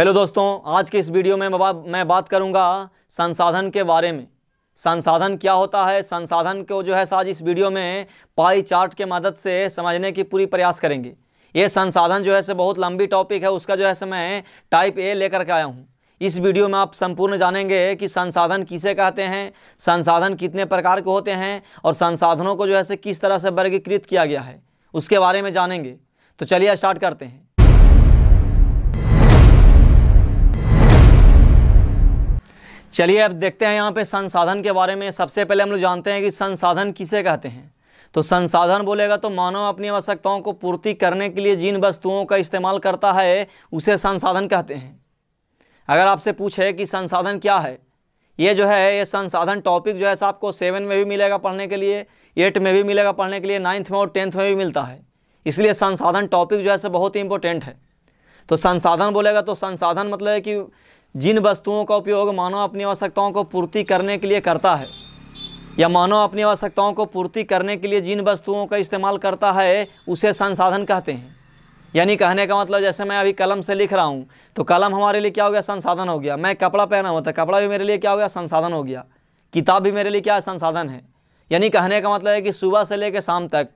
hello दोस्तों आज के इस वीडियो में मैं बात करूंगा संसाधन के बारे में संसाधन क्या होता है संसाधन को जो है आज इस वीडियो में पाई चार्ट के मदद से समझने की पूरी प्रयास करेंगे ये संसाधन जो है से बहुत लंबी टॉपिक है उसका जो है से मैं टाइप ए लेकर के आया हूँ इस वीडियो में आप संपूर्ण जानेंगे कि संसाधन किसे कहते हैं संसाधन कितने प्रकार के होते हैं और संसाधनों को जो है से किस तरह से वर्गीकृत किया गया है उसके बारे में जानेंगे तो चलिए स्टार्ट करते हैं चलिए अब देखते हैं यहाँ पे संसाधन के बारे में सबसे पहले हम लोग जानते हैं कि संसाधन किसे कहते हैं तो संसाधन बोलेगा तो मानव अपनी आवश्यकताओं को पूर्ति करने के लिए जिन वस्तुओं का इस्तेमाल करता है उसे संसाधन कहते हैं अगर आपसे पूछे कि संसाधन क्या है ये जो है ये संसाधन टॉपिक जो है आपको सेवन में भी मिलेगा पढ़ने के लिए एट में भी मिलेगा पढ़ने के लिए नाइन्थ में और टेंथ में भी मिलता है इसलिए संसाधन टॉपिक जो है बहुत ही इंपॉर्टेंट है तो संसाधन बोलेगा तो संसाधन मतलब है कि जिन वस्तुओं का उपयोग मानव अपनी आवश्यकताओं को पूर्ति करने के लिए करता है या मानव अपनी आवश्यकताओं को पूर्ति करने के लिए जिन वस्तुओं का इस्तेमाल करता है उसे संसाधन कहते हैं यानी कहने का मतलब जैसे मैं अभी कलम से लिख रहा हूँ तो कलम हमारे लिए क्या हो गया संसाधन हो गया मैं कपड़ा पहना हुआ था कपड़ा भी मेरे लिए क्या हो गया संसाधन हो गया किताब भी मेरे लिए क्या संसाधन है यानी कहने का मतलब है कि सुबह से लेकर शाम तक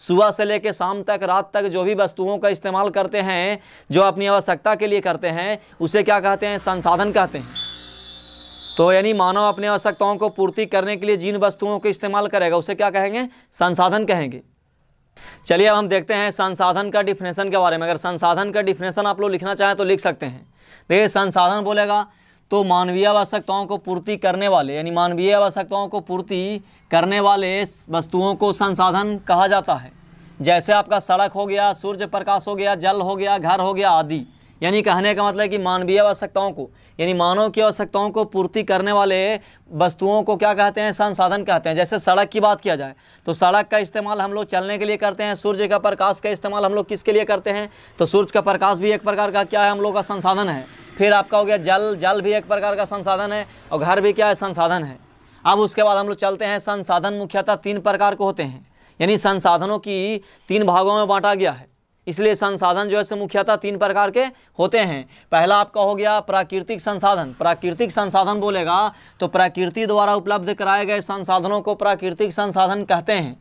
सुबह से लेकर शाम तक रात तक जो भी वस्तुओं का इस्तेमाल करते हैं जो अपनी आवश्यकता के लिए करते हैं उसे क्या कहते हैं संसाधन कहते हैं तो यानी मानव अपनी आवश्यकताओं को पूर्ति करने के लिए जिन वस्तुओं का इस्तेमाल करेगा उसे क्या कहेंगे संसाधन कहेंगे चलिए अब हम देखते हैं संसाधन का डिफिनेशन के बारे में अगर संसाधन का डिफिनेशन आप लोग लिखना चाहें तो लिख सकते हैं देखिए संसाधन बोलेगा तो मानवीय आवश्यकताओं को पूर्ति करने वाले यानी मानवीय आवश्यकताओं को पूर्ति करने वाले वस्तुओं को संसाधन कहा जाता है जैसे आपका सड़क हो गया सूर्य प्रकाश हो गया जल हो गया घर हो गया आदि यानी कहने का मतलब है कि मानवीय आवश्यकताओं को यानी मानव की आवश्यकताओं को पूर्ति करने वाले वस्तुओं को क्या कहते हैं संसाधन कहते हैं जैसे सड़क की बात किया जाए तो सड़क का इस्तेमाल हम लोग चलने के लिए करते हैं सूर्य का प्रकाश का इस्तेमाल हम लोग किसके लिए करते हैं तो सूर्य का प्रकाश भी एक प्रकार का क्या है हम लोग का संसाधन है फिर आपका हो गया जल जल भी एक प्रकार का संसाधन है और घर भी क्या है संसाधन है अब उसके बाद हम लोग चलते हैं संसाधन मुख्यतः तीन प्रकार के होते हैं यानी संसाधनों की तीन भागों में बांटा गया है इसलिए संसाधन जो है मुख्यतः तीन प्रकार के होते हैं पहला आपका हो गया प्राकृतिक संसाधन प्राकृतिक संसाधन बोलेगा तो प्रकृति द्वारा उपलब्ध कराए गए संसाधनों को प्राकृतिक संसाधन कहते हैं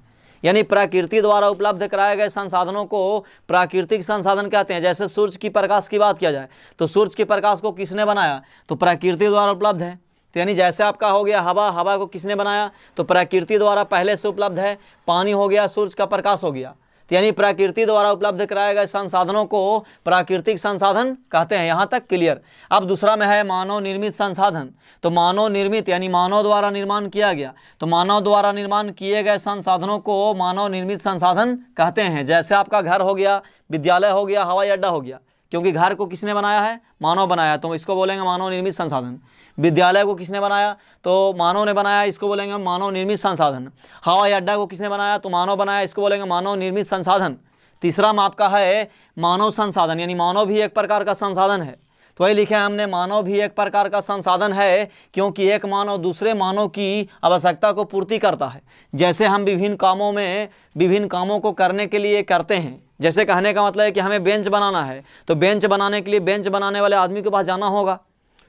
यानी प्रकृति द्वारा उपलब्ध कराए गए संसाधनों को प्राकृतिक संसाधन कहते हैं जैसे सूर्य की प्रकाश की बात किया जाए तो सूर्य के प्रकाश को किसने बनाया तो प्रकृति द्वारा उपलब्ध है तो यानी जैसे आपका हो गया हवा हवा को किसने बनाया तो प्रकृति द्वारा पहले से उपलब्ध है पानी हो गया सूर्य का प्रकाश हो गया यानी प्राकृति द्वारा उपलब्ध कराए गए संसाधनों को प्राकृतिक संसाधन कहते हैं यहाँ तक क्लियर अब दूसरा में है मानव निर्मित संसाधन तो मानव निर्मित यानी मानव द्वारा निर्माण किया गया तो मानव द्वारा निर्माण किए गए संसाधनों को मानव निर्मित संसाधन कहते हैं जैसे आपका घर हो गया विद्यालय हो गया हवाई अड्डा हो गया क्योंकि घर को किसने बनाया है मानव बनाया तो इसको बोलेंगे मानव निर्मित संसाधन विद्यालय को किसने बनाया तो मानव ने बनाया इसको बोलेंगे मानव निर्मित संसाधन हवाई अड्डा को किसने बनाया तो मानव बनाया इसको बोलेंगे मानव निर्मित संसाधन तीसरा माप का है मानव संसाधन यानी मानव भी एक प्रकार का संसाधन है तो वही लिखे हमने मानव भी एक प्रकार का संसाधन है क्योंकि एक मानव दूसरे मानव की आवश्यकता को पूर्ति करता है जैसे हम विभिन्न कामों में विभिन्न कामों को करने के लिए करते हैं जैसे कहने का मतलब है कि हमें बेंच बनाना है तो बेंच बनाने के लिए बेंच बनाने वाले आदमी के पास जाना होगा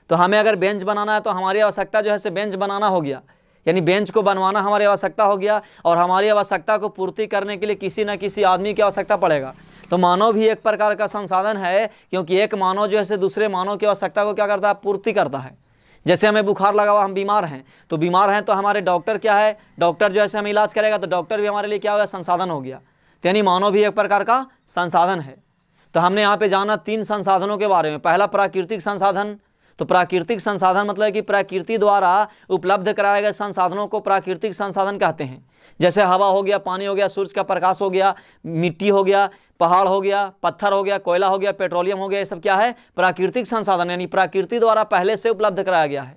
तो हमें अगर बेंच बनाना है तो हमारी आवश्यकता जो है से बेंच बनाना हो गया यानी बेंच को बनवाना हमारी आवश्यकता हो गया और हमारी आवश्यकता को पूर्ति करने के लिए किसी न किसी आदमी की आवश्यकता पड़ेगा तो मानव भी एक प्रकार का संसाधन है क्योंकि एक मानव जो है से दूसरे मानव की आवश्यकता को क्या करता है पूर्ति करता है जैसे हमें बुखार लगा हुआ हम बीमार हैं तो बीमार हैं तो हमारे डॉक्टर क्या है डॉक्टर जो है से हमें इलाज करेगा तो डॉक्टर भी हमारे लिए क्या हुआ संसाधन हो गया तो यानी मानव भी एक प्रकार का संसाधन है तो हमने यहाँ पे जाना तीन संसाधनों के बारे में पहला प्राकृतिक संसाधन तो प्राकृतिक संसाधन मतलब कि प्रकृति द्वारा उपलब्ध कराए गए संसाधनों को प्राकृतिक संसाधन कहते हैं जैसे हवा हो गया पानी हो गया सूर्य का प्रकाश हो गया मिट्टी हो गया पहाड़ हो गया पत्थर हो गया कोयला हो गया पेट्रोलियम हो गया ये सब क्या है प्राकृतिक संसाधन यानी प्रकृति द्वारा पहले से उपलब्ध कराया गया है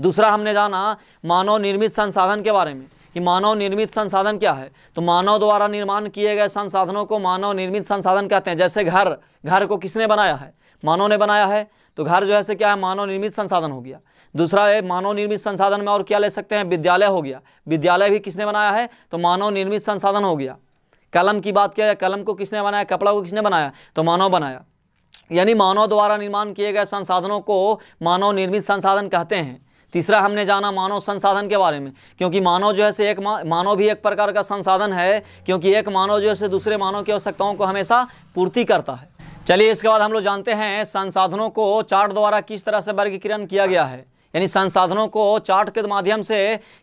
दूसरा हमने जाना मानव निर्मित संसाधन के बारे में कि मानव निर्मित संसाधन क्या है तो मानव द्वारा निर्माण किए गए संसाधनों को मानव निर्मित संसाधन कहते हैं जैसे घर घर को किसने बनाया है मानव ने बनाया है तो घर जो है क्या है मानव निर्मित संसाधन हो गया दूसरा है मानव निर्मित संसाधन में और क्या ले सकते हैं विद्यालय हो गया विद्यालय भी किसने बनाया है तो मानव निर्मित संसाधन हो गया कलम की बात किया जाए कलम को किसने बनाया कपड़ा को किसने बनाया तो मानव बनाया यानी मानव द्वारा निर्माण किए गए संसाधनों को मानव निर्मित संसाधन कहते हैं तीसरा हमने जाना मानव संसाधन के बारे में क्योंकि मानव जो है से एक मानव भी एक प्रकार का संसाधन है क्योंकि एक मानव जो है से दूसरे मानव की आवश्यकताओं को हमेशा पूर्ति करता है चलिए इसके बाद हम लोग जानते हैं संसाधनों को चार्ट द्वारा किस तरह से वर्गीकरण किया गया है यानी संसाधनों को चार्ट के माध्यम से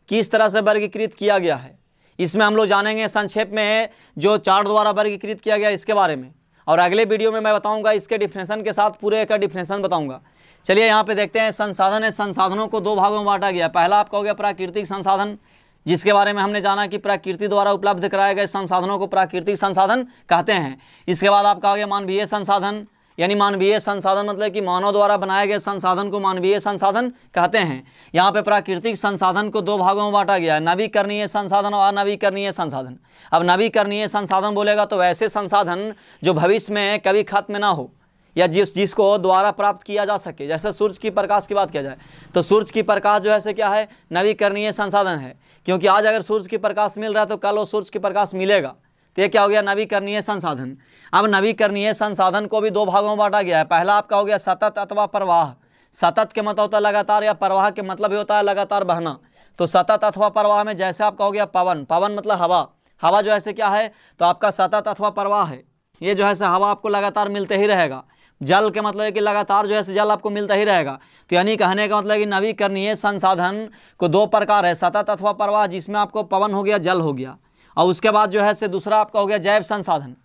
किस तरह से वर्गीकृत किया गया है इसमें हम लोग जानेंगे संक्षेप में जो चार्ट द्वारा वर्गीकृत किया गया इसके बारे में और अगले वीडियो में मैं बताऊंगा इसके डिफिनेशन के साथ पूरे का डिफिनेशन बताऊंगा चलिए यहाँ पे देखते हैं संसाधन है संसाधनों को दो भागों में बांटा गया पहला आपका हो गया प्राकृतिक संसाधन जिसके बारे में हमने जाना कि प्राकृति द्वारा उपलब्ध कराए गए संसाधनों को प्राकृतिक संसाधन कहते हैं इसके बाद आपका हो गया मानवीय संसाधन यानी मानवीय संसाधन मतलब कि मानव द्वारा बनाए गए संसाधन को मानवीय संसाधन कहते हैं यहाँ पे प्राकृतिक संसाधन को दो भागों में बांटा गया है नवीकरणीय संसाधन और अनवीकरणीय संसाधन अब नवीकरणीय संसाधन बोलेगा तो वैसे संसाधन जो भविष्य में कभी खत्म ना हो या जिस जिसको द्वारा प्राप्त किया जा सके जैसे सूर्य की प्रकाश की बात किया जाए तो सूर्य की प्रकाश जो है से क्या है नवीकरणीय संसाधन है क्योंकि आज अगर सूर्य के प्रकाश मिल रहा है तो कल वो सूर्य के प्रकाश मिलेगा तो ये क्या हो गया नवीकरणीय संसाधन अब नवीकरणीय संसाधन को भी दो भागों में बांटा गया है पहला आपका हो गया सतत अथवा प्रवाह सतत के मतलब होता है लगातार या प्रवाह के मतलब ही होता है लगातार बहना तो सतत अथवा प्रवाह में जैसे आपका हो गया पवन पवन मतलब हवा हवा जो ऐसे क्या है तो आपका सतत अथवा प्रवाह है ये जो है से हवा आपको लगातार मिलते ही रहेगा जल के मतलब है कि लगातार जो है जल आपको मिलता ही रहेगा तो यानी कहने का मतलब है कि नवीकरणीय संसाधन को दो प्रकार है सतत अथवा प्रवाह जिसमें आपको पवन हो गया जल हो गया और उसके बाद जो है से दूसरा आपका हो गया जैव संसाधन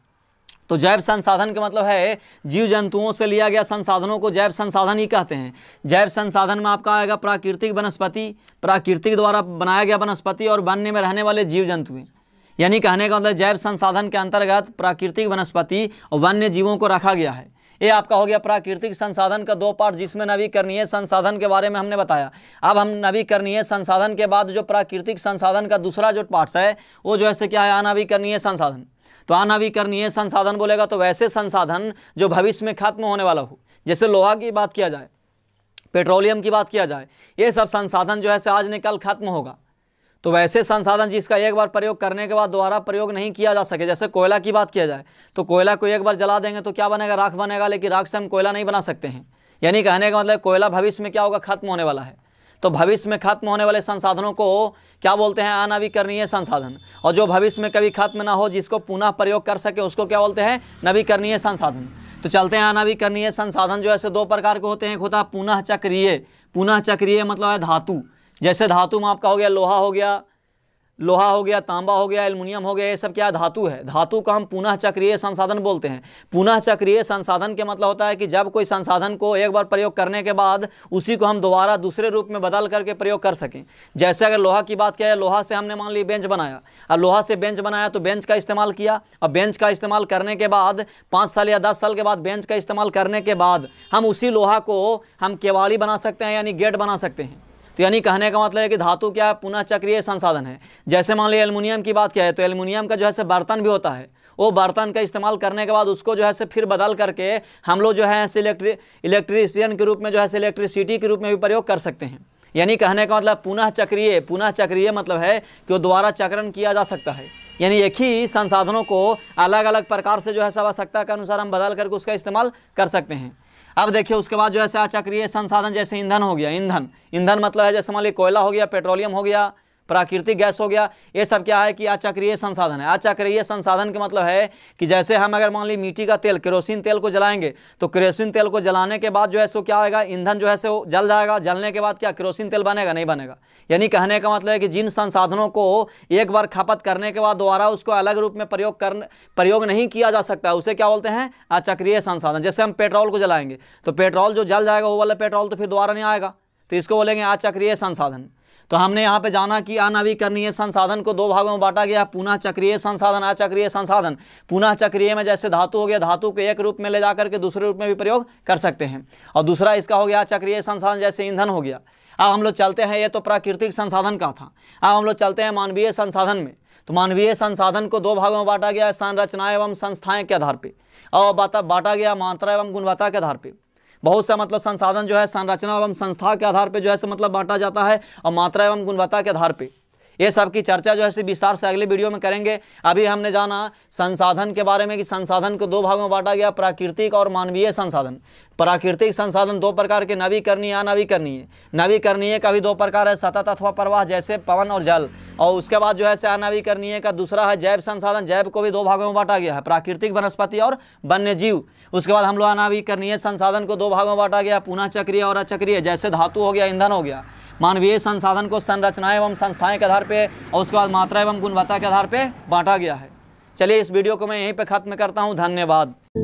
तो जैव संसाधन का मतलब है जीव जंतुओं से लिया गया संसाधनों को जैव संसाधन ही कहते हैं जैव संसाधन में आपका आएगा प्राकृतिक वनस्पति प्राकृतिक द्वारा बनाया गया वनस्पति और वन्य में रहने वाले जीव जंतुएं यानी कहने का मतलब जैव संसाधन के अंतर्गत प्राकृतिक वनस्पति और वन्य जीवों को रखा गया है ये आपका हो गया प्राकृतिक संसाधन का दो पार्ट जिसमें नवीकरणीय संसाधन के बारे में हमने बताया अब हम नवीकरणीय संसाधन के बाद जो प्राकृतिक संसाधन का दूसरा जो पार्ट्स है वो जो है क्या है अनवीकरणीय संसाधन तो अनवीकरणीय संसाधन बोलेगा तो वैसे संसाधन जो भविष्य में खत्म होने वाला हो जैसे लोहा की बात किया जाए पेट्रोलियम की बात किया जाए ये सब संसाधन जो है आज निकल खत्म होगा तो वैसे संसाधन जिसका एक बार प्रयोग करने के बाद दोबारा प्रयोग नहीं किया जा सके जैसे कोयला की बात किया जाए तो कोयला को एक बार जला देंगे तो क्या बनेगा राख बनेगा लेकिन राख से हम कोयला नहीं बना सकते हैं यानी कहने का मतलब कोयला भविष्य में क्या होगा खत्म होने वाला है तो भविष्य में खत्म होने वाले संसाधनों को क्या बोलते हैं अनवीकरणीय संसाधन और जो भविष्य में कभी खत्म ना हो जिसको पुनः प्रयोग कर सके उसको क्या बोलते हैं नवीकरणीय संसाधन तो चलते हैं अनवीकरणीय संसाधन जो ऐसे दो प्रकार के होते हैं एक होता है पुनः चक्रीय पुनः चक्रीय मतलब है धातु जैसे धातु में आपका हो गया लोहा हो गया लोहा हो गया तांबा हो गया एल्युमिनियम हो गया ये सब क्या धातु है धातु का हम पुनः चक्रीय संसाधन बोलते हैं पुनः चक्रीय संसाधन के मतलब होता है कि जब कोई संसाधन को एक बार प्रयोग करने के बाद उसी को हम दोबारा दूसरे रूप में बदल करके प्रयोग कर सकें जैसे अगर लोहा की बात किया है लोहा से हमने मान ली बेंच बनाया और लोहा से बेंच बनाया तो बेंच का इस्तेमाल किया और बेंच का इस्तेमाल करने के बाद पाँच साल या दस साल के बाद बेंच का इस्तेमाल करने के बाद हम उसी लोहा को हम केवाड़ी बना सकते हैं यानी गेट बना सकते हैं तो यानी कहने का मतलब है कि धातु क्या है पुनः चक्रीय संसाधन है जैसे मान लीजिए एलमिनियम की बात क्या है तो एलमुनियम का जो है से बर्तन भी होता है वो बर्तन का इस्तेमाल करने के बाद उसको जो है से फिर बदल करके हम लोग जो है इलेक्ट्री इलेक्ट्रीशियन के रूप में जो है से इलेक्ट्रिसिटी के रूप में भी प्रयोग कर सकते हैं यानी कहने का मतलब पुनः चक्रीय पुनः चक्रीय मतलब है कि वो द्वारा चक्रण किया जा सकता है यानी एक ही संसाधनों को अलग अलग प्रकार से जो है सब आवश्यकता के अनुसार हम बदल करके उसका इस्तेमाल कर सकते हैं अब देखिए उसके बाद जो है आचक्रिय संसाधन जैसे ईंधन हो गया ईंधन ईंधन मतलब है जैसे मान लीजिए कोयला हो गया पेट्रोलियम हो गया प्राकृतिक गैस हो गया ये सब क्या है कि अचक्रिय संसाधन है अचक्रिय संसाधन का मतलब है कि जैसे हम अगर मान ली मिट्टी का तेल केरोसिन तेल को जलाएंगे तो केरोसिन तेल को जलाने के बाद जो है सो क्या आएगा ईंधन जो है सो जल जाएगा जलने के बाद क्या केरोसिन तेल बनेगा नहीं बनेगा यानी कहने का मतलब है कि जिन संसाधनों को एक बार खपत करने के बाद दोबारा उसको अलग रूप में प्रयोग कर प्रयोग नहीं किया जा सकता उसे क्या बोलते हैं अचक्रिय संसाधन जैसे हम पेट्रोल को जलाएंगे तो पेट्रोल जो जल जाएगा वो वाला पेट्रोल तो फिर दोबारा नहीं आएगा तो इसको बोलेंगे अचक्रिय संसाधन तो हमने यहाँ पे जाना कि अनवीकरणीय संसाधन को दो भागों में बांटा गया पुनः चक्रीय संसाधन अचक्रिय संसाधन पुनः चक्रिय में जैसे धातु हो गया धातु को एक रूप में ले जा करके दूसरे रूप में भी प्रयोग कर सकते हैं और दूसरा इसका हो गया अचक्रिय संसाधन जैसे ईंधन हो गया अब हम लोग चलते हैं ये तो प्राकृतिक संसाधन का था अब हम लोग चलते हैं मानवीय संसाधन में तो मानवीय संसाधन को दो भागों में बांटा गया संरचना एवं संस्थाएं के आधार पर और बांटा गया मात्रा एवं गुणवत्ता के आधार पर बहुत सा मतलब संसाधन जो है संरचना एवं संस्था के आधार पर जो है मतलब बांटा जाता है और मात्रा एवं गुणवत्ता के आधार पर ये सब की चर्चा जो है विस्तार से अगले वीडियो में करेंगे अभी हमने जाना संसाधन के बारे में कि संसाधन को दो भागों में बांटा गया प्राकृतिक और मानवीय संसाधन प्राकृतिक संसाधन दो प्रकार के नवीकरणीय अनवीकरणीय नवीकरणीय का भी दो प्रकार है सतत अथवा प्रवाह जैसे पवन और जल और उसके बाद जो है से अनवीकरणीय का दूसरा है जैव संसाधन जैव को भी दो भागों में बांटा गया है प्राकृतिक वनस्पति और वन्य जीव उसके बाद हम लोग अनावीकरणीय संसाधन को दो भागों में बांटा गया पुनः चक्रिय और अचक्रिय जैसे धातु हो गया ईंधन हो गया मानवीय संसाधन को संरचना एवं संस्थाएं के आधार पर और उसके बाद मात्रा एवं गुणवत्ता के आधार पर बांटा गया है चलिए इस वीडियो को मैं यहीं पर ख़त्म करता हूँ धन्यवाद